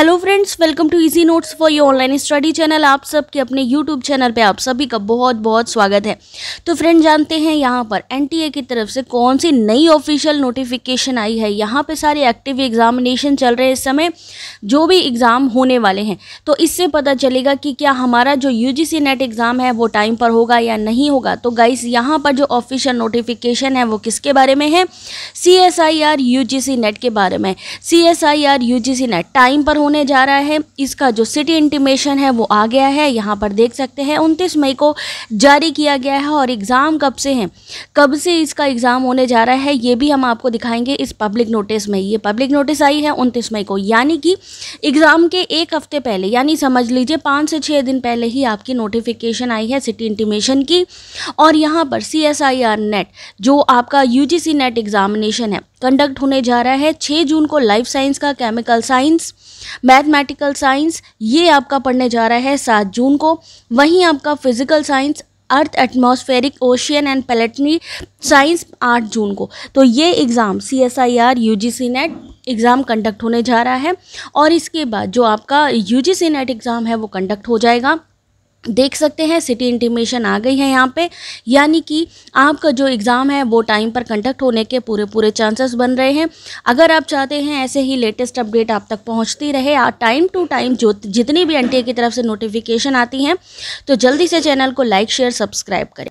hello friends welcome to easy notes for your online study channel आप सबके अपने YouTube channel पे आप सभी का बहुत बहुत स्वागत है तो फ्रेंड जानते हैं यहाँ पर एनटीए की तरफ से कौन सी नई ऑफिशियल नोटिफिकेशन आई है यहाँ पे सारे एक्टिव एग्जामिनेशन चल रहे हैं इस समय जो भी एग्ज़ाम होने वाले हैं तो इससे पता चलेगा कि क्या हमारा जो यू नेट एग्ज़ाम है वो टाइम पर होगा या नहीं होगा तो गाइस यहाँ पर जो ऑफिशियल नोटिफिकेशन है वो किसके बारे में है सी एस नेट के बारे में सी एस नेट टाइम पर होने जा रहा है इसका जो सिटी इंटीमेशन है वो आ गया है यहाँ पर देख सकते हैं उनतीस मई को जारी किया गया है और एग्ज़ाम कब से हैं कब से इसका एग्ज़ाम होने जा रहा है ये भी हम आपको दिखाएंगे इस पब्लिक नोटिस में ये पब्लिक नोटिस आई है उनतीस मई को यानी कि एग्ज़ाम के एक हफ़्ते पहले यानी समझ लीजिए पाँच से छः दिन पहले ही आपकी नोटिफिकेशन आई है सिटी इंटीमेशन की और यहाँ पर सी नेट जो आपका यू नेट एग्ज़ामिनेशन है कंडक्ट होने जा रहा है छः जून को लाइफ साइंस का केमिकल साइंस मैथमेटिकल साइंस ये आपका पढ़ने जा रहा है सात जून को वहीं आपका physical science earth atmospheric ocean and planetary science आठ जून को तो ये exam C S I R U G C NET exam conduct होने जा रहा है और इसके बाद जो आपका U G C NET exam है वो कंडक्ट हो जाएगा देख सकते हैं सिटी इंटीमेशन आ गई है यहाँ पे यानी कि आपका जो एग्ज़ाम है वो टाइम पर कंडक्ट होने के पूरे पूरे चांसेस बन रहे हैं अगर आप चाहते हैं ऐसे ही लेटेस्ट अपडेट आप तक पहुँचती रहे टाइम टू टाइम जो जितनी भी एन की तरफ से नोटिफिकेशन आती हैं तो जल्दी से चैनल को लाइक शेयर सब्सक्राइब करें